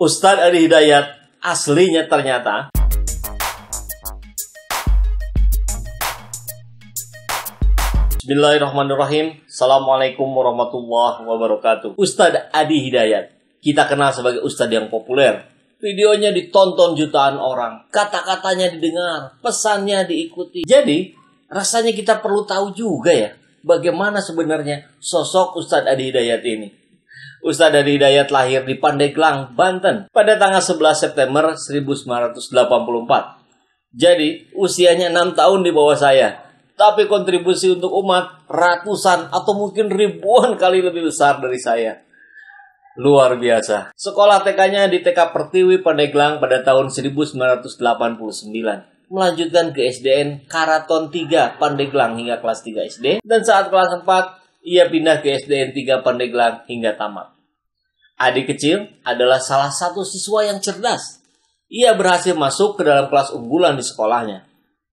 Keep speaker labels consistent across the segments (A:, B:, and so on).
A: Ustadz Ali Hidayat aslinya ternyata Bismillahirrahmanirrahim Assalamualaikum warahmatullahi wabarakatuh Ustadz Adi Hidayat Kita kenal sebagai Ustadz yang populer Videonya ditonton jutaan orang Kata-katanya didengar Pesannya diikuti Jadi rasanya kita perlu tahu juga ya Bagaimana sebenarnya sosok Ustadz Adi Hidayat ini Ustadz dari Dayat lahir di Pandeglang, Banten pada tanggal 11 September 1984. Jadi usianya 6 tahun di bawah saya. Tapi kontribusi untuk umat ratusan atau mungkin ribuan kali lebih besar dari saya. Luar biasa. Sekolah TK-nya di TK Pertiwi Pandeglang pada tahun 1989. Melanjutkan ke SDN Karaton 3 Pandeglang hingga kelas 3 SD. Dan saat kelas 4 ia pindah ke SDN 3 Pandeglang hingga tamat. Adik kecil adalah salah satu siswa yang cerdas. Ia berhasil masuk ke dalam kelas unggulan di sekolahnya.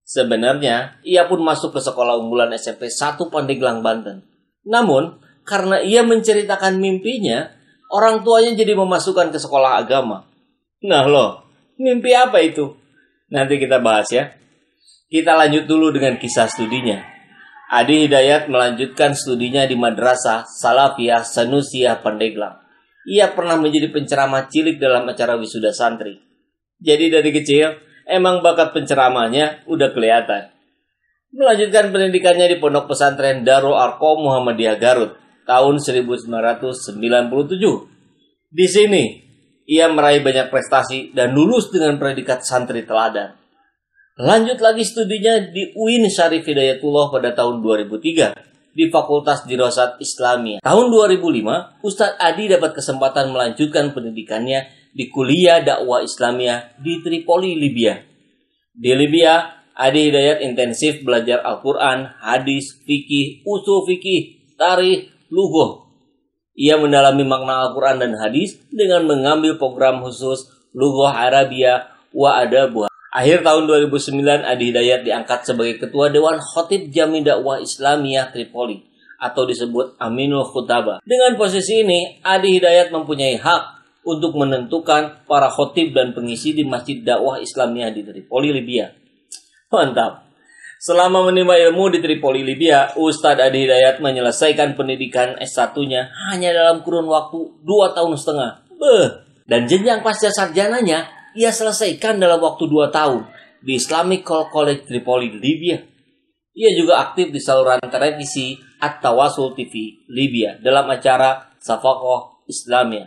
A: Sebenarnya, ia pun masuk ke sekolah unggulan SMP 1 Pandeglang, Banten. Namun, karena ia menceritakan mimpinya, orang tuanya jadi memasukkan ke sekolah agama. Nah loh, mimpi apa itu? Nanti kita bahas ya. Kita lanjut dulu dengan kisah studinya. Adi Hidayat melanjutkan studinya di Madrasah Salafiyah Sanusiyah Pandeglang. Ia pernah menjadi penceramah cilik dalam acara wisuda santri. Jadi dari kecil, emang bakat penceramahnya udah kelihatan. Melanjutkan pendidikannya di Pondok Pesantren Darul Arko Muhammadiyah Garut tahun 1997. Di sini, ia meraih banyak prestasi dan lulus dengan predikat santri teladan. Lanjut lagi studinya di UIN Syarif Hidayatullah pada tahun 2003 di Fakultas Dirosat Islami. Tahun 2005, Ustadz Adi dapat kesempatan melanjutkan pendidikannya di Kuliah Dakwah Islamia di Tripoli, Libya. Di Libya, Adi Hidayat intensif belajar Al-Quran, hadis, fikih, usul fikih, tarikh, lughah. Ia mendalami makna Al-Quran dan hadis dengan mengambil program khusus Lughah Arabia wa Adabu Akhir tahun 2009, Adi Hidayat diangkat sebagai Ketua Dewan Khotib Jami Dakwah Islamiyah Tripoli atau disebut Aminul Khutaba. Dengan posisi ini, Adi Hidayat mempunyai hak untuk menentukan para khotib dan pengisi di Masjid Dakwah Islamiyah di Tripoli, Libya. Mantap. Selama menimba ilmu di Tripoli, Libya, Ustadz Adi Hidayat menyelesaikan pendidikan S1-nya hanya dalam kurun waktu 2 tahun setengah. Beuh. Dan jenjang pasca sarjananya ia selesaikan dalam waktu dua tahun di Islamic College Tripoli Libya. Ia juga aktif di saluran televisi At-Tawasul TV Libya dalam acara Safakoh Islamia.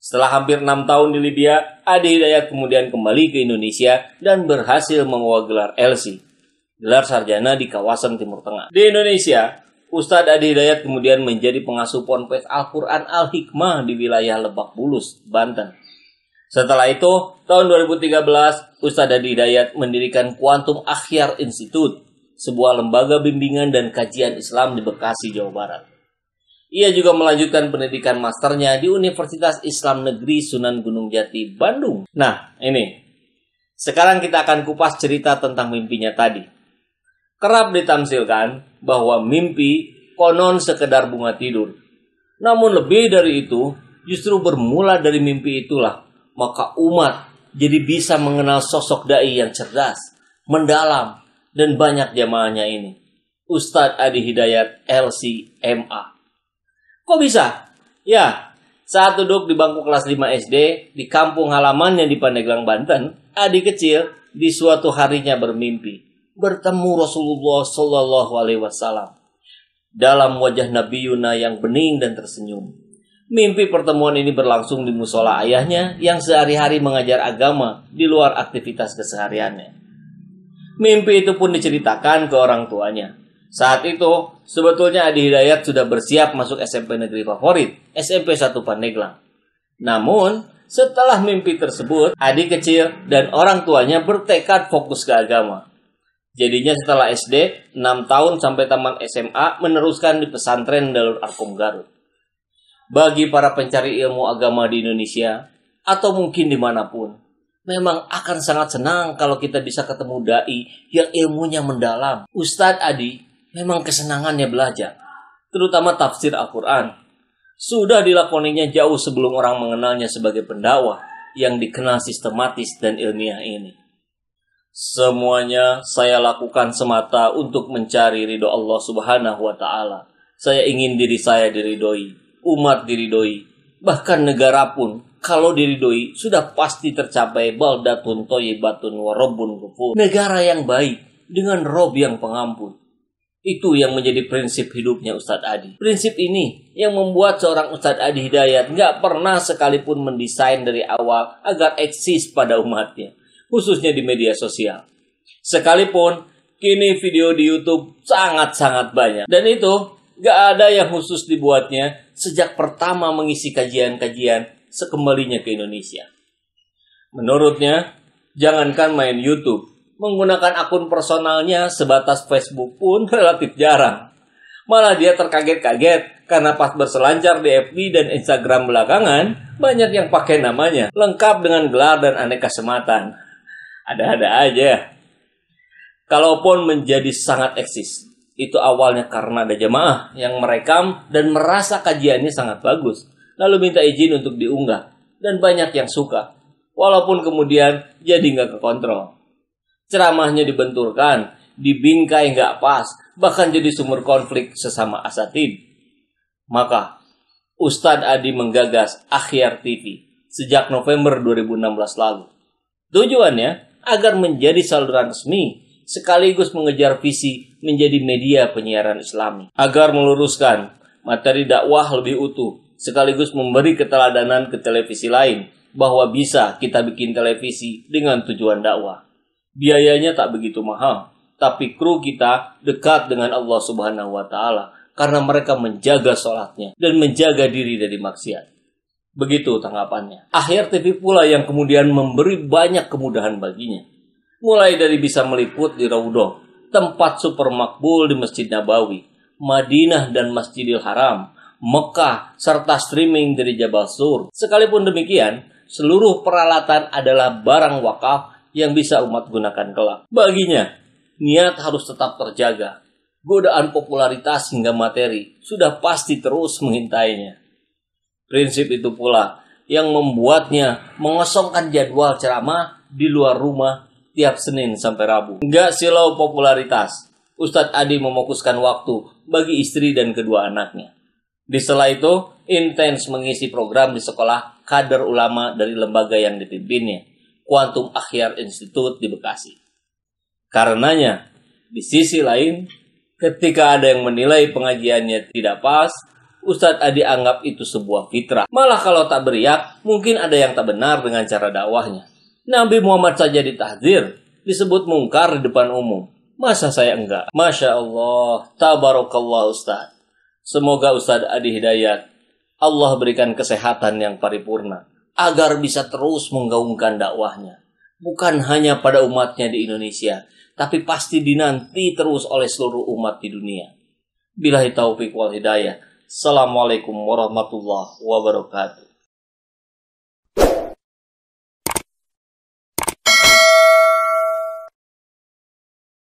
A: Setelah hampir enam tahun di Libya, Ade Hidayat kemudian kembali ke Indonesia dan berhasil membawa gelar LC, gelar sarjana di kawasan Timur Tengah. Di Indonesia, Ustadz Adi Hidayat kemudian menjadi pengasuh ponpes Al-Quran Al-Hikmah di wilayah Lebak Bulus, Banten. Setelah itu, tahun 2013, Ustadz Adi Dayat mendirikan Quantum Akhyar Institute, sebuah lembaga bimbingan dan kajian Islam di Bekasi, Jawa Barat. Ia juga melanjutkan pendidikan masternya di Universitas Islam Negeri Sunan Gunung Jati, Bandung. Nah, ini. Sekarang kita akan kupas cerita tentang mimpinya tadi. Kerap ditamsilkan bahwa mimpi konon sekedar bunga tidur. Namun lebih dari itu, justru bermula dari mimpi itulah maka umat jadi bisa mengenal sosok dai yang cerdas, mendalam, dan banyak jamaahnya ini. Ustadz Adi Hidayat LCMA. Kok bisa? Ya, saat duduk di bangku kelas 5 SD di kampung halamannya di Pandeglang, Banten, Adi kecil di suatu harinya bermimpi bertemu Rasulullah Shallallahu Alaihi Wasallam dalam wajah Nabi Yuna yang bening dan tersenyum. Mimpi pertemuan ini berlangsung di musola ayahnya yang sehari-hari mengajar agama di luar aktivitas kesehariannya. Mimpi itu pun diceritakan ke orang tuanya. Saat itu, sebetulnya Adi Hidayat sudah bersiap masuk SMP negeri favorit, SMP 1 Paneglang. Namun, setelah mimpi tersebut, Adi kecil dan orang tuanya bertekad fokus ke agama. Jadinya setelah SD, 6 tahun sampai taman SMA meneruskan di pesantren Dalur Arkom Garut bagi para pencari ilmu agama di Indonesia atau mungkin dimanapun. Memang akan sangat senang kalau kita bisa ketemu dai yang ilmunya mendalam. Ustadz Adi memang kesenangannya belajar, terutama tafsir Al-Quran. Sudah dilakoninya jauh sebelum orang mengenalnya sebagai pendakwah yang dikenal sistematis dan ilmiah ini. Semuanya saya lakukan semata untuk mencari ridho Allah Subhanahu wa Ta'ala. Saya ingin diri saya diridhoi, umat diridoi, bahkan negara pun kalau diridoi sudah pasti tercapai baldatun toyibatun warobun kufur. Negara yang baik dengan rob yang pengampun. Itu yang menjadi prinsip hidupnya Ustadz Adi. Prinsip ini yang membuat seorang Ustadz Adi Hidayat nggak pernah sekalipun mendesain dari awal agar eksis pada umatnya, khususnya di media sosial. Sekalipun kini video di YouTube sangat-sangat banyak. Dan itu Gak ada yang khusus dibuatnya sejak pertama mengisi kajian-kajian sekembalinya ke Indonesia. Menurutnya, jangankan main YouTube, menggunakan akun personalnya sebatas Facebook pun relatif jarang. Malah dia terkaget-kaget karena pas berselancar di FB dan Instagram belakangan, banyak yang pakai namanya, lengkap dengan gelar dan aneka sematan. Ada-ada aja. Kalaupun menjadi sangat eksis, itu awalnya karena ada jemaah yang merekam dan merasa kajiannya sangat bagus, lalu minta izin untuk diunggah, dan banyak yang suka, walaupun kemudian jadi nggak kekontrol. Ceramahnya dibenturkan, dibingkai nggak pas, bahkan jadi sumber konflik sesama asatid. Maka, Ustadz Adi menggagas Akhir TV sejak November 2016 lalu. Tujuannya agar menjadi saluran resmi sekaligus mengejar visi menjadi media penyiaran Islami agar meluruskan materi dakwah lebih utuh sekaligus memberi keteladanan ke televisi lain bahwa bisa kita bikin televisi dengan tujuan dakwah. Biayanya tak begitu mahal, tapi kru kita dekat dengan Allah Subhanahu wa taala karena mereka menjaga sholatnya dan menjaga diri dari maksiat. Begitu tanggapannya. Akhir TV pula yang kemudian memberi banyak kemudahan baginya mulai dari bisa meliput di Raudoh, tempat super makbul di Masjid Nabawi, Madinah dan Masjidil Haram, Mekah, serta streaming dari Jabal Sur. Sekalipun demikian, seluruh peralatan adalah barang wakaf yang bisa umat gunakan kelak. Baginya, niat harus tetap terjaga. Godaan popularitas hingga materi sudah pasti terus mengintainya. Prinsip itu pula yang membuatnya mengosongkan jadwal ceramah di luar rumah tiap Senin sampai Rabu. Nggak silau popularitas. Ustadz Adi memokuskan waktu bagi istri dan kedua anaknya. Di sela itu, intens mengisi program di sekolah kader ulama dari lembaga yang dipimpinnya, Quantum Akhyar Institute di Bekasi. Karenanya, di sisi lain, ketika ada yang menilai pengajiannya tidak pas, Ustadz Adi anggap itu sebuah fitrah. Malah kalau tak beriak, mungkin ada yang tak benar dengan cara dakwahnya. Nabi Muhammad saja ditahdir, disebut mungkar di depan umum. Masa saya enggak? Masya Allah, tabarakallah Ustaz. Semoga Ustaz Adi Hidayat, Allah berikan kesehatan yang paripurna, agar bisa terus menggaungkan dakwahnya. Bukan hanya pada umatnya di Indonesia, tapi pasti dinanti terus oleh seluruh umat di dunia. Bila taufik wal hidayah. Assalamualaikum warahmatullahi wabarakatuh.